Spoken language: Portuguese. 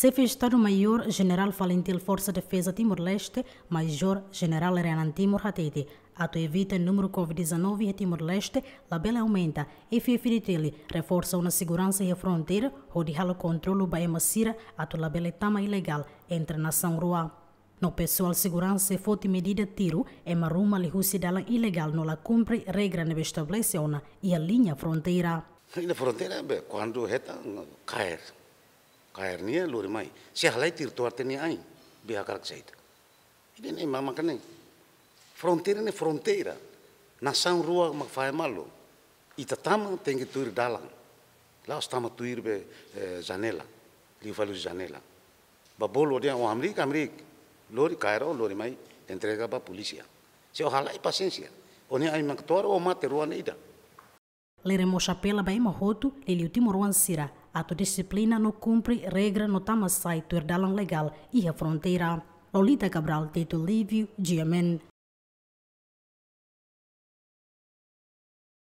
chefe-estado maior general Valentil Força Defesa Timor-Leste, major general Renan Timor Hatete, Ato evita o número Covid-19 em Timor-Leste, labela aumenta. E Fifiritele reforça na segurança e a fronteira, onde o controle da emacira, ato labela tama ilegal entre nação rua. No pessoal segurança foi medida tiro, é maruma lihucidala ilegal não la cumpre regra neve na e a linha fronteira. A linha fronteira, quando reta, cair kahernia lori mai se halai tir tuar teni ai biha karak saita ini ne mama kane fronteira ne fronteira nação rua mak fai malo itatama tem que tuir dalang lá estamos tuir be janela eh, li valu janela babolo dia o oh, amrik amrik lori kairo lori mai entrega ba polícia se o halai paciência oni oh, ai mak tuar oh, o mate rua neida Leremos chapela bai mahotu, o timoruan sira, autodisciplina não cumpre regra no do tuerdalão legal e a fronteira. Lolita Cabral, Tito Lívio, Diamen.